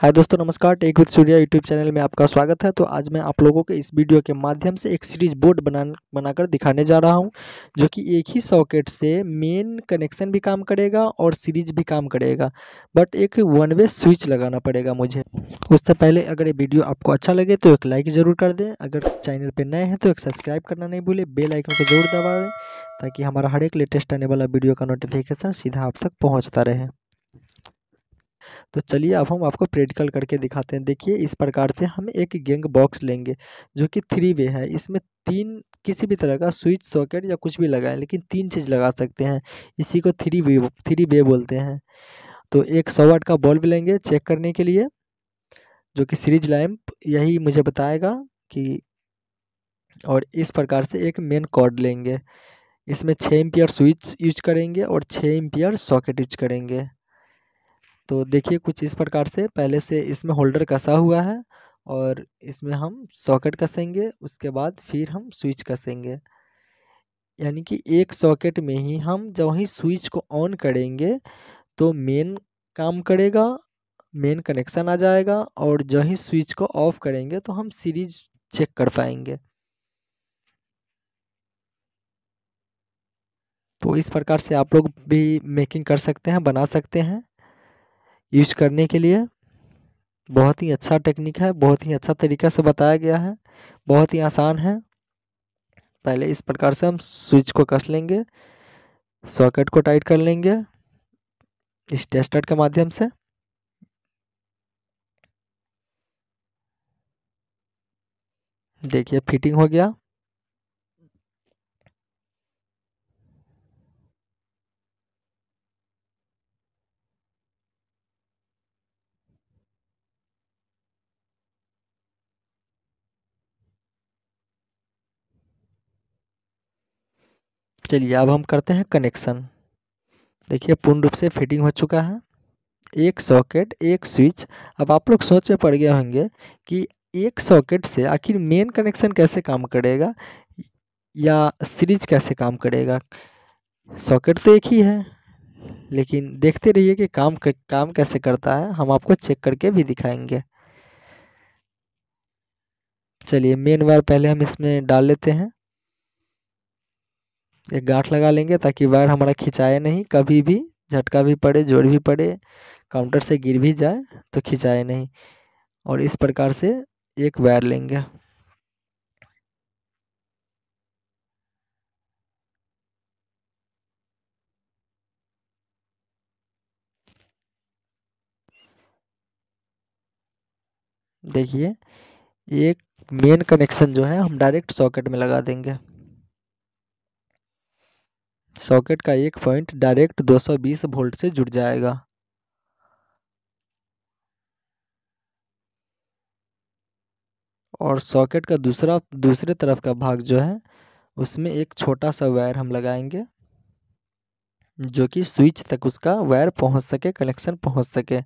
हाय दोस्तों नमस्कार tech with Surya YouTube channel में आपका स्वागत है तो आज मैं आप लोगों को इस वीडियो के माध्यम से एक सीरीज बोर्ड बना बनाकर दिखाने जा रहा हूं जो कि एक ही सॉकेट से मेन कनेक्शन भी काम करेगा और सीरीज भी काम करेगा बट एक वन वे स्विच लगाना पड़ेगा मुझे उससे पहले अगर ये वीडियो आपको अच्छा लगे तो एक लाइक ज़रूर कर दें अगर चैनल पर नए हैं तो एक सब्सक्राइब करना नहीं भूलें बेल आइकन को जरूर दबा दें ताकि हमारा हर एक लेटेस्ट आने वाला वीडियो का नोटिफिकेशन सीधा आप तक पहुँचता रहे तो चलिए अब हम आपको प्रैक्टिकल करके दिखाते हैं देखिए इस प्रकार से हम एक गेंग बॉक्स लेंगे जो कि थ्री वे है इसमें तीन किसी भी तरह का स्विच सॉकेट या कुछ भी लगाएं लेकिन तीन चीज़ लगा सकते हैं इसी को थ्री वे थ्री वे बोलते हैं तो एक सौ वाट का बल्ब लेंगे चेक करने के लिए जो कि सीरीज लैम्प यही मुझे बताएगा कि और इस प्रकार से एक मेन कॉर्ड लेंगे इसमें छः एम्पियर स्विच यूज करेंगे और छः एम्पियर सॉकेट यूज करेंगे तो देखिए कुछ इस प्रकार से पहले से इसमें होल्डर कसा हुआ है और इसमें हम सॉकेट कसेंगे उसके बाद फिर हम स्विच कसेंगे यानी कि एक सॉकेट में ही हम जब ही स्विच को ऑन करेंगे तो मेन काम करेगा मेन कनेक्शन आ जाएगा और जो ही स्विच को ऑफ करेंगे तो हम सीरीज चेक कर पाएंगे तो इस प्रकार से आप लोग भी मेकिंग कर सकते हैं बना सकते हैं यूज करने के लिए बहुत ही अच्छा टेक्निक है बहुत ही अच्छा तरीका से बताया गया है बहुत ही आसान है पहले इस प्रकार से हम स्विच को कस लेंगे सॉकेट को टाइट कर लेंगे इस टेस्टर के माध्यम से देखिए फिटिंग हो गया चलिए अब हम करते हैं कनेक्शन देखिए पूर्ण रूप से फिटिंग हो चुका है एक सॉकेट एक स्विच अब आप लोग सोच में पड़ गए होंगे कि एक सॉकेट से आखिर मेन कनेक्शन कैसे काम करेगा या सीरीज कैसे काम करेगा सॉकेट तो एक ही है लेकिन देखते रहिए कि काम कर, काम कैसे करता है हम आपको चेक करके भी दिखाएंगे चलिए मेन वायर पहले हम इसमें डाल लेते हैं एक गांठ लगा लेंगे ताकि वायर हमारा खिंचाए नहीं कभी भी झटका भी पड़े जोर भी पड़े काउंटर से गिर भी जाए तो खिंचाए नहीं और इस प्रकार से एक वायर लेंगे देखिए एक मेन कनेक्शन जो है हम डायरेक्ट सॉकेट में लगा देंगे सॉकेट का एक पॉइंट डायरेक्ट 220 वोल्ट से जुड़ जाएगा और सॉकेट का दूसरा दूसरे तरफ का भाग जो है उसमें एक छोटा सा वायर हम लगाएंगे जो कि स्विच तक उसका वायर पहुंच सके कनेक्शन पहुंच सके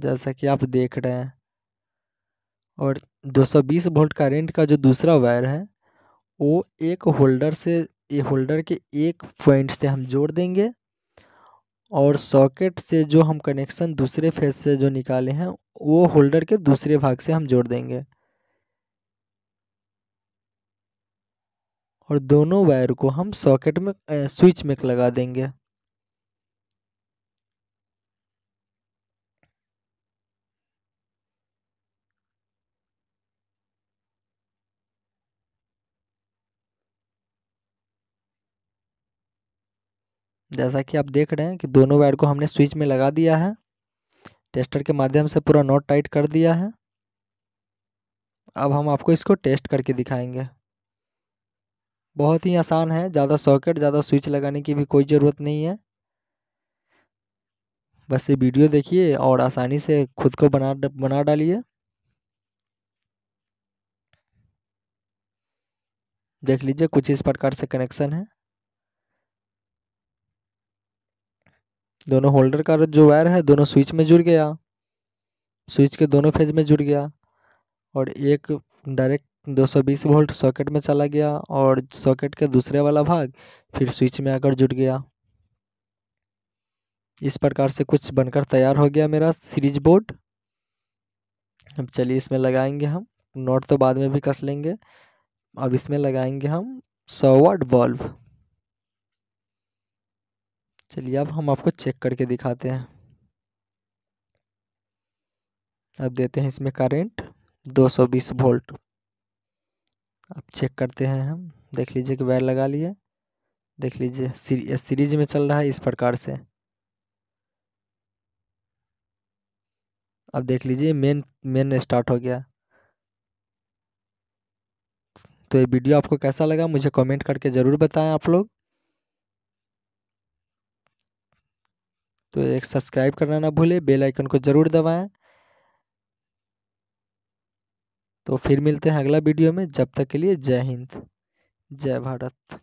जैसा कि आप देख रहे हैं और 220 वोल्ट का रेंट का जो दूसरा वायर है वो एक होल्डर से ये होल्डर के एक पॉइंट से हम जोड़ देंगे और सॉकेट से जो हम कनेक्शन दूसरे फेज से जो निकाले हैं वो होल्डर के दूसरे भाग से हम जोड़ देंगे और दोनों वायर को हम सॉकेट में स्विच में लगा देंगे जैसा कि आप देख रहे हैं कि दोनों वायर को हमने स्विच में लगा दिया है टेस्टर के माध्यम से पूरा नोट टाइट कर दिया है अब हम आपको इसको टेस्ट करके दिखाएंगे बहुत ही आसान है ज़्यादा सॉकेट ज़्यादा स्विच लगाने की भी कोई ज़रूरत नहीं है बस ये वीडियो देखिए और आसानी से खुद को बना बना डालिए देख लीजिए कुछ इस प्रकार से कनेक्शन है दोनों होल्डर का जो वायर है दोनों स्विच में जुड़ गया स्विच के दोनों फेज में जुड़ गया और एक डायरेक्ट 220 वोल्ट सॉकेट में चला गया और सॉकेट के दूसरे वाला भाग फिर स्विच में आकर जुड़ गया इस प्रकार से कुछ बनकर तैयार हो गया मेरा सीरीज बोर्ड अब चलिए इसमें लगाएंगे हम नोट तो बाद में भी कस लेंगे अब इसमें लगाएंगे हम सौ वाट बल्ब चलिए अब हम आपको चेक करके दिखाते हैं अब देते हैं इसमें करंट 220 वोल्ट अब चेक करते हैं हम देख लीजिए कि वायर लगा लिए देख लीजिए सीरी, सीरीज में चल रहा है इस प्रकार से अब देख लीजिए मेन मेन स्टार्ट हो गया तो ये वीडियो आपको कैसा लगा मुझे कमेंट करके ज़रूर बताएं आप लोग तो एक सब्सक्राइब करना ना भूले बेल आइकन को ज़रूर दबाएं तो फिर मिलते हैं अगला वीडियो में जब तक के लिए जय हिंद जय भारत